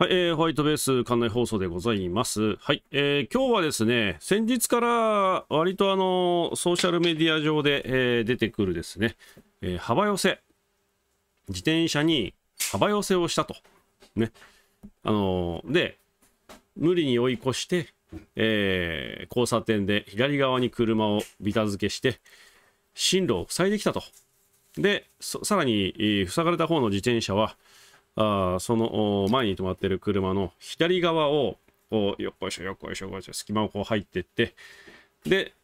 はい、えー、ホワイトベース館内放送でございます。はい、えー、今日はですね、先日から割とあのソーシャルメディア上で、えー、出てくるですね、えー、幅寄せ、自転車に幅寄せをしたと。ね。あのー、で、無理に追い越して、えー、交差点で左側に車をビタ付けして、進路を塞いできたと。で、さらに、えー、塞がれた方の自転車は、あその前に止まってる車の左側をこうよっこいしょよっこいしょよっこいしょ隙間をこう入ってってで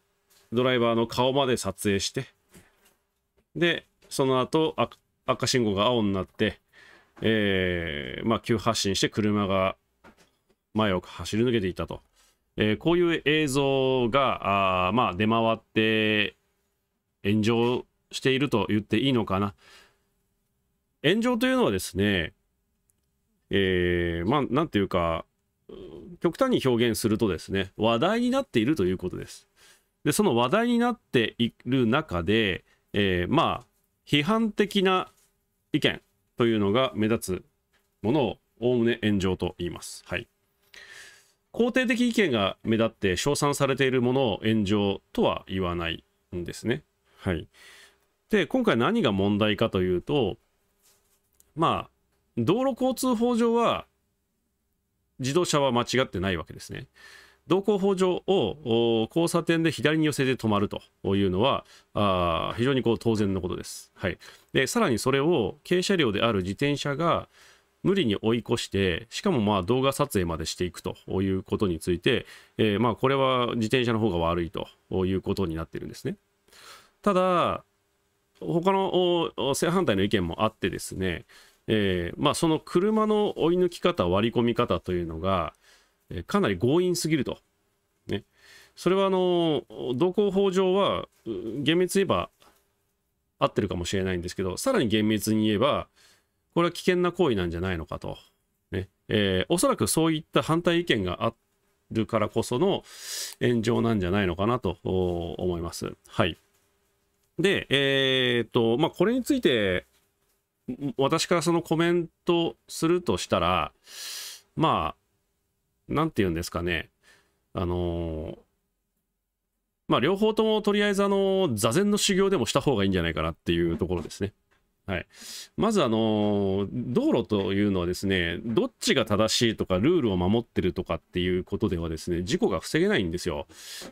ドライバーの顔まで撮影してでその後赤信号が青になってえー、まあ、急発進して車が前を走り抜けていたと、えー、こういう映像があ、まあ、出回って炎上していると言っていいのかな炎上というのはですねえー、まあ、なんていうか、極端に表現するとですね、話題になっているということです。で、その話題になっている中で、えー、まあ、批判的な意見というのが目立つものを、おおむね炎上と言います。はい。肯定的意見が目立って称賛されているものを炎上とは言わないんですね。はい。で、今回何が問題かというと、まあ、道路交通法上は自動車は間違ってないわけですね。道交法上を交差点で左に寄せて止まるというのはあ非常にこう当然のことです、はい、で。さらにそれを軽車両である自転車が無理に追い越してしかもまあ動画撮影までしていくということについて、えー、まあこれは自転車の方が悪いということになっているんですね。ただ他の正反対の意見もあってですねえー、まあ、その車の追い抜き方、割り込み方というのが、えー、かなり強引すぎると。ね、それはあの道交法上は、厳密に言えば合ってるかもしれないんですけど、さらに厳密に言えば、これは危険な行為なんじゃないのかと。ねえー、おそらくそういった反対意見があるからこその炎上なんじゃないのかなと思います。はい。で、えー、っと、まあ、これについて、私からそのコメントするとしたら、まあ、なんて言うんですかね。あのー、まあ、両方ともとりあえずあの、座禅の修行でもした方がいいんじゃないかなっていうところですね。はい、まずあの道路というのはですねどっちが正しいとかルールを守ってるとかっていうことではですね事故が防げないんですよ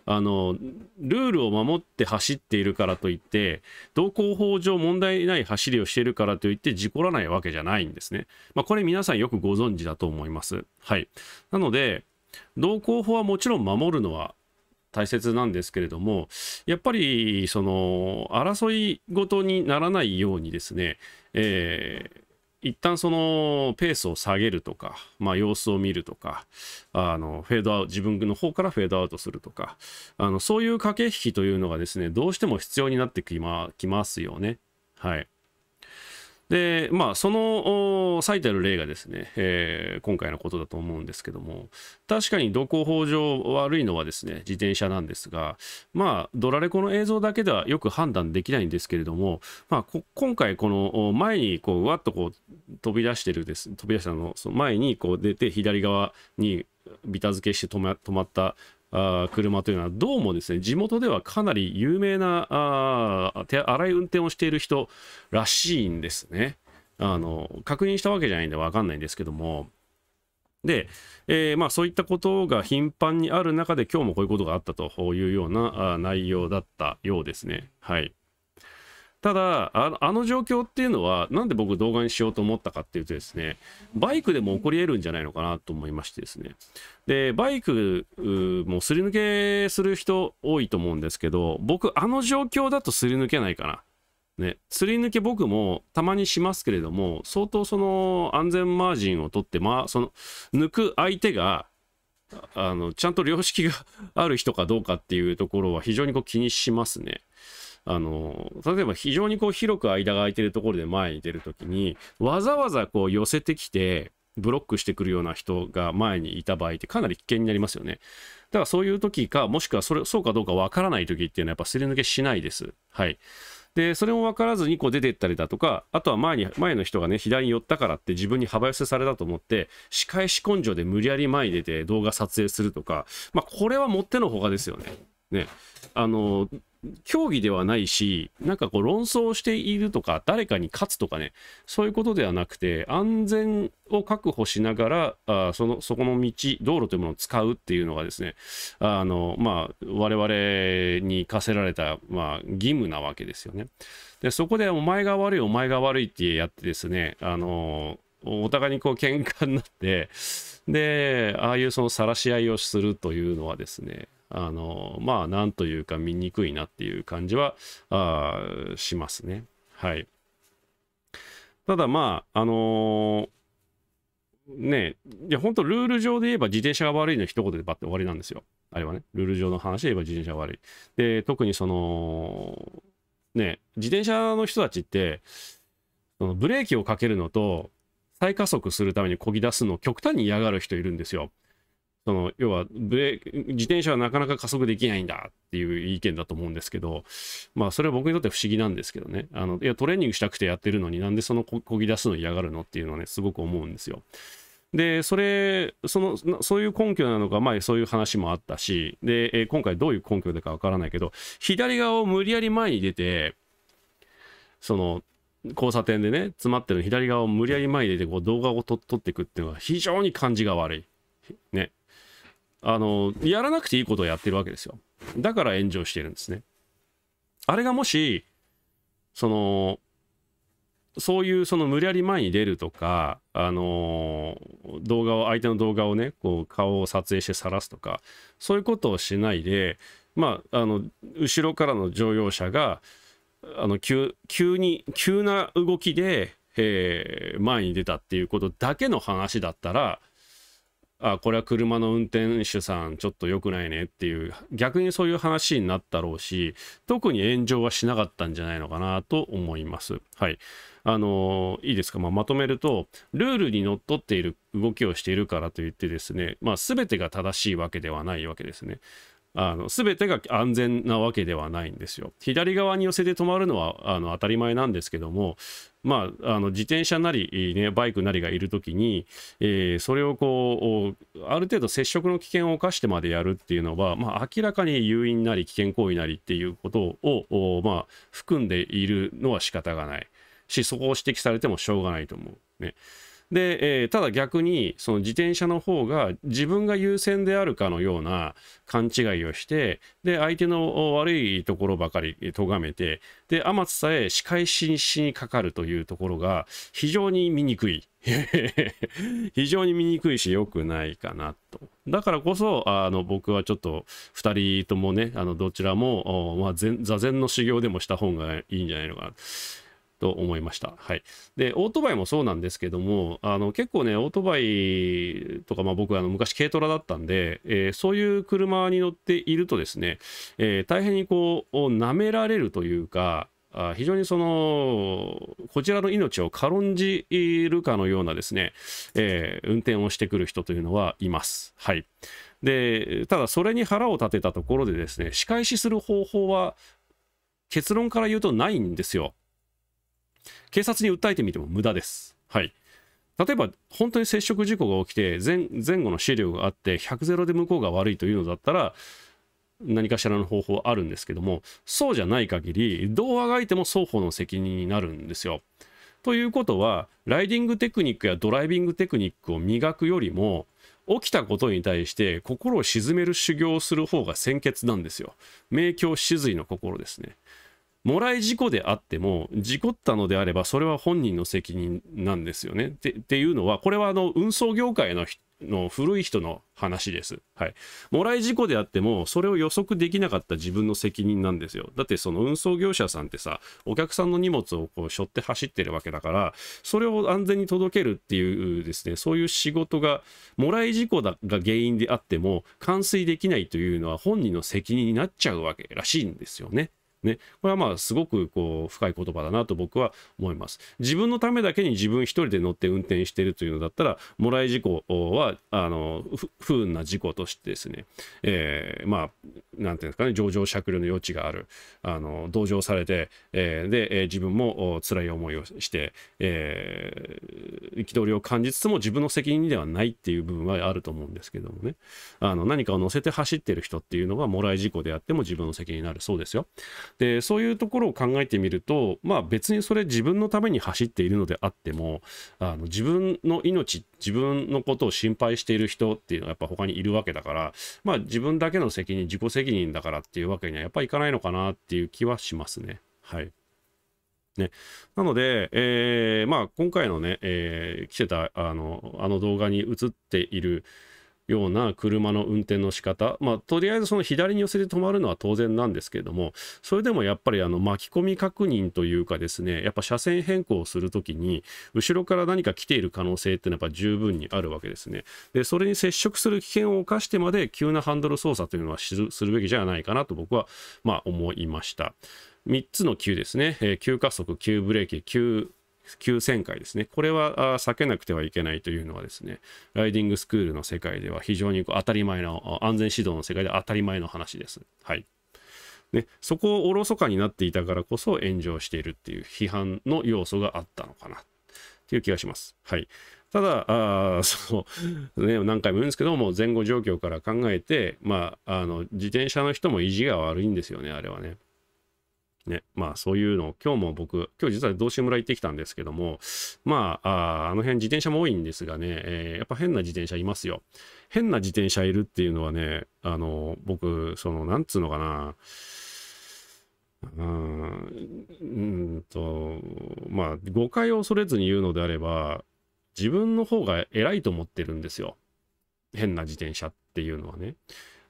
あのルールを守って走っているからといって道交法上問題ない走りをしているからといって事故らないわけじゃないんですね、まあ、これ皆さんよくご存知だと思いますはいなので道交法はもちろん守るのは大切なんですけれども、やっぱり、その、争いごとにならないようにですね、えー、一旦そのペースを下げるとか、まあ、様子を見るとかあのフェードアウト自分の方からフェードアウトするとかあのそういう駆け引きというのがですねどうしても必要になってきまきますよね。はいで、まあ、その最たる例がですね、えー、今回のことだと思うんですけども、確かに道交法上悪いのはですね、自転車なんですが、まあ、ドラレコの映像だけではよく判断できないんですけれども、まあ、今回、この前にこう、うわっとこう飛び出してるです、飛び出したの、その前にこう出て、左側にビタ付けして止ま止まったあ車というのはどうもですね地元ではかなり有名なあ手荒い運転をしている人らしいんですね。あの確認したわけじゃないんで分かんないんですけども。で、えー、まあ、そういったことが頻繁にある中で今日もこういうことがあったというような内容だったようですね。はいただあ、あの状況っていうのは、なんで僕動画にしようと思ったかっていうとですね、バイクでも起こり得るんじゃないのかなと思いましてですね。で、バイクもすり抜けする人多いと思うんですけど、僕、あの状況だとすり抜けないかな。ね、すり抜け僕もたまにしますけれども、相当その安全マージンを取って、まあ、その抜く相手が、あのちゃんと良識がある人かどうかっていうところは非常にこう気にしますね。あの、例えば非常にこう広く間が空いてるところで前に出るときに、わざわざこう寄せてきて、ブロックしてくるような人が前にいた場合ってかなり危険になりますよね。だからそういう時か、もしくはそれ、そうかどうかわからない時っていうのはやっぱすり抜けしないです。はい。で、それも分からずにこう出てったりだとか、あとは前に、前の人がね、左に寄ったからって自分に幅寄せされたと思って、仕返し根性で無理やり前に出て動画撮影するとか、まあ、これはもってのほかですよね。ね。あの、競技ではないし、なんかこう論争しているとか、誰かに勝つとかね、そういうことではなくて、安全を確保しながら、あそのそこの道、道路というものを使うっていうのがですね、あの、まあ、我々に課せられた、まあ、義務なわけですよね。で、そこでお前が悪い、お前が悪いってやってですね、あの、お互いにこう喧嘩になって、で、ああいうその晒し合いをするというのはですね、あの、まあ、なんというか見にくいなっていう感じは、あしますね。はい。ただ、まあ、あのーねえ、いや、本当ルール上で言えば自転車が悪いの一言でばって終わりなんですよ。あれはね、ルール上の話で言えば自転車が悪い。で、特にその、ねえ、自転車の人たちって、そのブレーキをかけるのと、再加速するためにこぎ出すのを極端に嫌がる人いるんですよ。その要はブレ自転車はなかなか加速できないんだっていう意見だと思うんですけど、まあ、それは僕にとって不思議なんですけどねあのいやトレーニングしたくてやってるのになんでそのこぎ出すの嫌がるのっていうのはねすごく思うんですよ。でそれそのそういう根拠なのか、前そういう話もあったしで今回どういう根拠でかわからないけど左側を無理やり前に出てその交差点でね詰まってる左側を無理やり前に出てこう動画を撮っていくっていうのは非常に感じが悪い。ね、あの、やらなくていいことをやってるわけですよ。だから炎上してるんですね。あれがもし、その、そういうその無理やり前に出るとか、あのー、動画を、相手の動画をね、こう顔を撮影して晒すとか、そういうことをしないで、まあ、あの、後ろからの乗用車が、あの、急、急に、急な動きで、えー、前に出たっていうことだけの話だったら、あこれは車の運転手さんちょっと良くないねっていう逆にそういう話になったろうし特に炎上はしなかったんじゃないのかなと思います。はいあのー、いいですか、まあ、まとめるとルールにのっとっている動きをしているからといってですね、まあ、全てが正しいわけではないわけですね。あの全てが安全なわけではないんですよ。左側に寄せて止まるのはあの当たり前なんですけどもまあ、あの自転車なり、ね、バイクなりがいるときに、えー、それをこうある程度接触の危険を冒してまでやるっていうのは、まあ、明らかに誘引なり危険行為なりっていうことを、まあ、含んでいるのは仕方がないしそこを指摘されてもしょうがないと思う。ねで、えー、ただ逆にその自転車の方が自分が優先であるかのような勘違いをしてで相手の悪いところばかり咎めてで天津さえ仕返しにかかるというところが非常に醜い 非常に醜いし良くないかなと。だからこそあの僕はちょっと2人ともねあのどちらも、まあ、座禅の修行でもした方がいいんじゃないのかな。と思いました。はい。で、オートバイもそうなんですけども、あの、結構ね、オートバイとか、まあ僕、あの、昔軽トラだったんで、えー、そういう車に乗っているとですね、えー、大変にこう、舐められるというか、あ非常にその、こちらの命を軽んじるかのようなですね、えー、運転をしてくる人というのはいます。はい。で、ただそれに腹を立てたところでですね、仕返しする方法は結論から言うとないんですよ。警察に訴えてみても無駄です。はい。例えば、本当に接触事故が起きて前、前後の資料があって、100ゼロで向こうが悪いというのだったら、何かしらの方法あるんですけども、そうじゃない限り、どうあがいても双方の責任になるんですよ。ということは、ライディングテクニックやドライビングテクニックを磨くよりも、起きたことに対して心を鎮める修行をする方が先決なんですよ。明鏡止水の心ですね。もらい事故であっても、事故ったのであれば、それは本人の責任なんですよね。っていうのは、これはあの運送業界のの古い人の話です。はい。もらい事故であっても、それを予測できなかった自分の責任なんですよ。だってその運送業者さんってさ、お客さんの荷物をこう背負って走ってるわけだから、それを安全に届けるっていうですね、そういう仕事が、もらい事故だが原因であっても、完遂できないというのは本人の責任になっちゃうわけらしいんですよね。ね、これはまあすごくこう深い言葉だなと僕は思います。自分のためだけに自分一人で乗って運転してるというのだったら、もらい事故はあの不運な事故としてですね、えー、まあ、なんていうんですかね、上場酌量の余地がある、あの同情されて、えー、で、え自分も辛い思いをして、えー、憤りを感じつつも自分の責任ではないっていう部分はあると思うんですけどもね、あの何かを乗せて走ってる人っていうのがもらい事故であっても自分の責任になるそうですよ。でそういうところを考えてみるとまあ別にそれ自分のために走っているのであってもあの自分の命自分のことを心配している人っていうのはやっぱ他にいるわけだからまあ自分だけの責任自己責任だからっていうわけにはやっぱいかないのかなっていう気はしますねはい。ね、なので、えーまあ、今回のね、えー、来てたあのあの動画に映っている、ような車の運転の仕方まあとりあえずその左に寄せて止まるのは当然なんですけれどもそれでもやっぱりあの巻き込み確認というかですねやっぱ車線変更をするときに後ろから何か来ている可能性っていうのはやっぱ十分にあるわけですねでそれに接触する危険を冒してまで急なハンドル操作というのはするべきじゃないかなと僕はまあ思いました3つの急ですね、えー、急加速、急ブレーキ、急9000回ですね。これは避けなくてはいけないというのはですね、ライディングスクールの世界では非常に当たり前の、安全指導の世界で当たり前の話です。はい。ね、そこをおろそかになっていたからこそ炎上しているっていう批判の要素があったのかなっていう気がします。はい。ただ、あ そう、ね、何回も言うんですけども、前後状況から考えて、まあ、あの、自転車の人も意地が悪いんですよね、あれはね。ね、まあそういうのを今日も僕、今日実は道志村行ってきたんですけども、まあ、あの辺自転車も多いんですがね、えー、やっぱ変な自転車いますよ。変な自転車いるっていうのはね、あの、僕、その、なんつうのかな、うん、うんと、まあ誤解を恐れずに言うのであれば、自分の方が偉いと思ってるんですよ。変な自転車っていうのはね。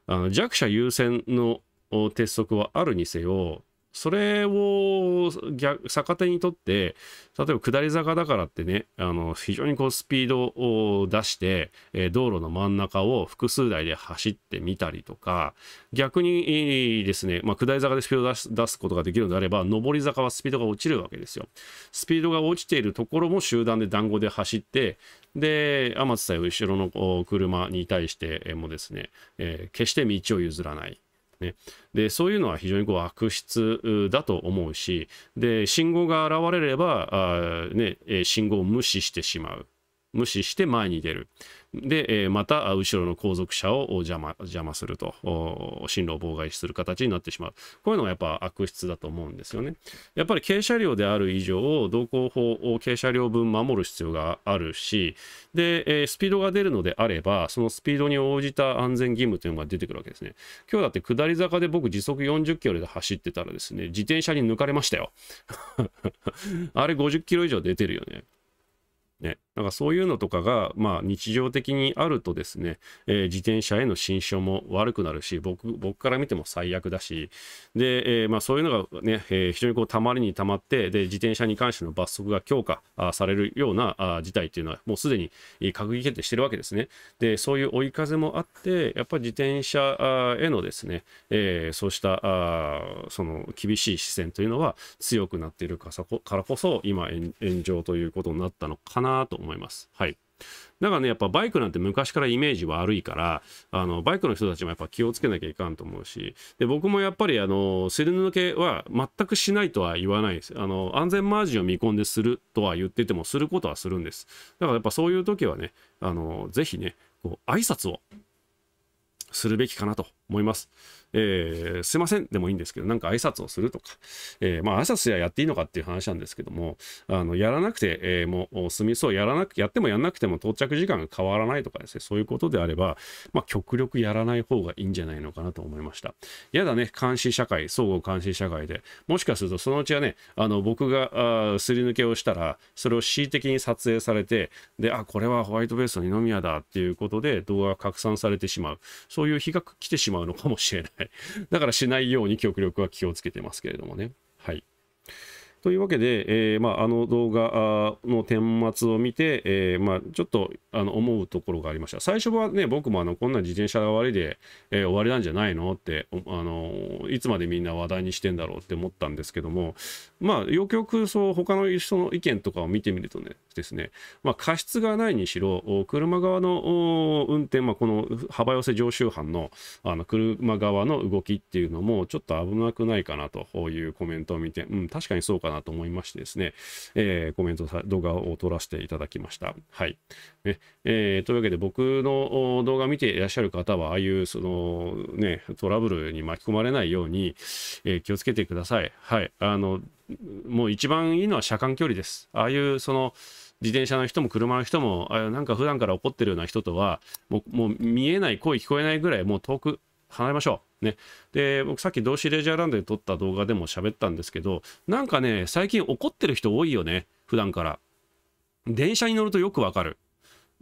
あの弱者優先の鉄則はあるにせよ、それを逆逆手にとって、例えば下り坂だからってね、あの非常にこうスピードを出して、え道路の真ん中を複数台で走ってみたりとか、逆にですね、まあ、下り坂でスピードを出すことができるのであれば、上り坂はスピードが落ちるわけですよ。スピードが落ちているところも集団で団子で走って、で、天津さえ後ろの車に対してもですね、えー、決して道を譲らない。ね。で、そういうのは非常にこう悪質だと思うし、で、信号が現れれば、あね、信号を無視してしまう。無視して前に出る。で、また後ろの後続車を邪魔邪魔すると、進路を妨害する形になってしまう。こういうのがやっぱ悪質だと思うんですよね。やっぱり軽車両である以上、道交法を軽車両分守る必要があるし、で、スピードが出るのであれば、そのスピードに応じた安全義務というのが出てくるわけですね。今日だって下り坂で僕時速40キロで走ってたらですね、自転車に抜かれましたよ。あれ50キロ以上出てるよね。ね。なんかそういうのとかが、まあ、日常的にあるとですね、えー、自転車への心象も悪くなるし僕僕から見ても最悪だしで、えー、まあ、そういうのがね、えー、非常にこうたまりにたまってで自転車に関しての罰則が強化されるようなあ事態というのはもうすでに閣議決定してるわけですね。でそういう追い風もあってやっぱり自転車へのですね、えそうしたあその厳しい視線というのは強くなっているからこそ今炎上ということになったのかなと思います。はい。だからね、やっぱバイクなんて昔からイメージ悪いから、あの、バイクの人たちもやっぱ気をつけなきゃいかんと思うし、で、僕もやっぱり、あの、すり抜けは全くしないとは言わないです。あの、安全マージンを見込んでするとは言ってても、することはするんです。だからやっぱそういう時はね、あの、ぜひね、こう、挨拶をするべきかなと思います。えー、すいませんでもいいんですけど、なんか挨拶をするとか、えー、まあ挨拶ややっていいのかっていう話なんですけども、あの、やらなくて、えー、もう、済みそう、やらなく、やってもやんなくても到着時間が変わらないとかですね、そういうことであれば、まあ極力やらない方がいいんじゃないのかなと思いました。やだね、監視社会、総合監視社会で、もしかするとそのうちはね、あの、僕があすり抜けをしたら、それを恣意的に撮影されて、で、あ、これはホワイトベースの二宮だっていうことで動画が拡散されてしまう。そういう日が来てしまうのかもしれない。だからしないように極力は気をつけてますけれどもね。というわけで、えーまあ、あの動画の顛末を見て、えーまあ、ちょっとあの思うところがありました。最初はね、僕もあのこんな自転車が悪いで、えー、終わりなんじゃないのってあの、いつまでみんな話題にしてんだろうって思ったんですけども、まあ、よくよくそう他の人の意見とかを見てみるとね、ですね、まあ、過失がないにしろ、車側の運転、まあ、この幅寄せ常習犯のあの車側の動きっていうのも、ちょっと危なくないかなというコメントを見て、うん、確かにそうかな。なと思いましてですね、えー、コメントさ、動画を撮らせていただきました。はい。ねえー、というわけで、僕の動画見ていらっしゃる方は、ああいうその、ね、トラブルに巻き込まれないように、えー、気をつけてください。はい。あの、もう一番いいのは車間距離です。ああいうその、自転車の人も車の人も、あなんか普段から怒ってるような人とはもう、もう見えない、声聞こえないぐらい、もう遠く、考えましょう。ね。で、僕さっき同志レジャーランドで撮った動画でも喋ったんですけど、なんかね、最近怒ってる人多いよね。普段から。電車に乗るとよくわかる。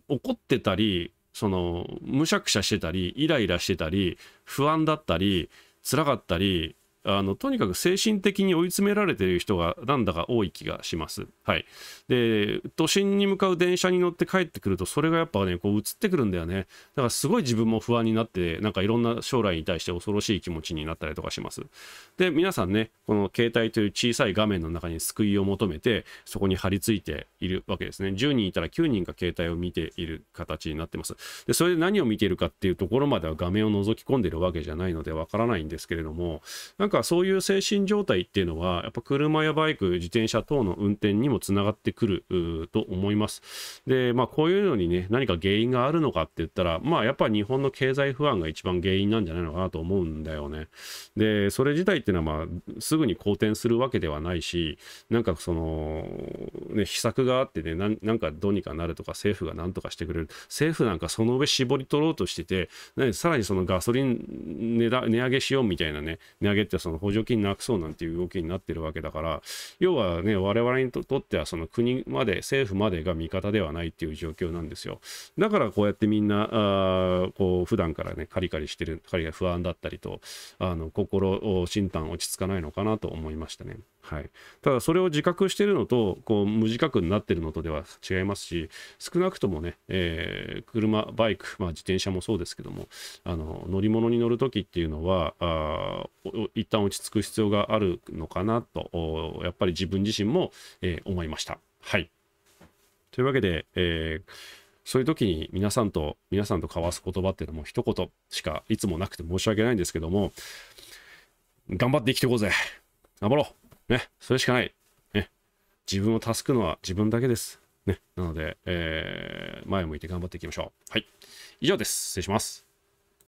怒ってたり、その、むしゃくしゃしてたり、イライラしてたり、不安だったり、辛かったり、あのとにかく精神的に追い詰められている人がなんだか多い気がします。はい、で都心に向かう電車に乗って帰ってくるとそれがやっぱねこう映ってくるんだよねだからすごい自分も不安になってなんかいろんな将来に対して恐ろしい気持ちになったりとかします。で皆さんねこの携帯という小さい画面の中に救いを求めてそこに張り付いているわけですね10人いたら9人が携帯を見ている形になってます。でそれで何を見ているかっていうところまでは画面を覗き込んでるわけじゃないのでわからないんですけれどもかそういう精神状態っていうのは、やっぱ車やバイク、自転車等の運転にもつながってくると思います。で、まあこういうのにね、何か原因があるのかって言ったら、まあやっぱ日本の経済不安が一番原因なんじゃないのかなと思うんだよね。で、それ自体っていうのはまあすぐに好転するわけではないし、なんかその、ね、秘策があってね、なんかどうにかなるとか政府が何とかしてくれる。政府なんかその上絞り取ろうとしてて、ね、さらにそのガソリン値上げしようみたいなね、値上げってその補助金なくそうなんていう動きになってるわけだから、要はね、我々にとってはその国まで、政府までが味方ではないっていう状況なんですよ。だからこうやってみんな、あこう普段からね、カリカリしてる、カリが不安だったりと、あの心、心身落ち着かないのかなと思いましたね。はい、ただそれを自覚してるのとこう無自覚になってるのとでは違いますし少なくともね、えー、車バイク、まあ、自転車もそうですけどもあの乗り物に乗る時っていうのはあ一旦落ち着く必要があるのかなとやっぱり自分自身も、えー、思いました。はいというわけで、えー、そういう時に皆さんと皆さんと交わす言葉っていうのも一言しかいつもなくて申し訳ないんですけども頑張って生きていこうぜ頑張ろうね、それしかない。ね、自分を助くのは自分だけです。ね、なので、えー、前を向いて頑張っていきましょう。はい。以上です。失礼します。